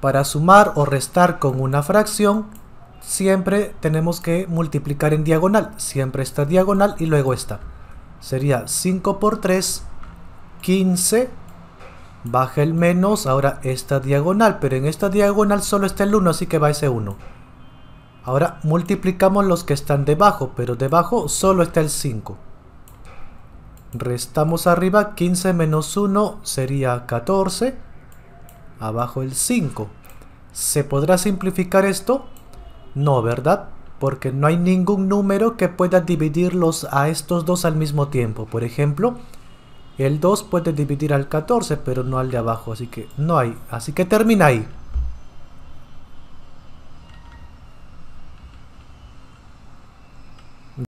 Para sumar o restar con una fracción, siempre tenemos que multiplicar en diagonal. Siempre esta diagonal y luego esta. Sería 5 por 3, 15. Baja el menos, ahora esta diagonal. Pero en esta diagonal solo está el 1, así que va ese 1. Ahora multiplicamos los que están debajo, pero debajo solo está el 5. Restamos arriba, 15 menos 1 sería 14 abajo el 5. ¿Se podrá simplificar esto? No, ¿verdad? Porque no hay ningún número que pueda dividirlos a estos dos al mismo tiempo. Por ejemplo, el 2 puede dividir al 14, pero no al de abajo, así que no hay. Así que termina ahí.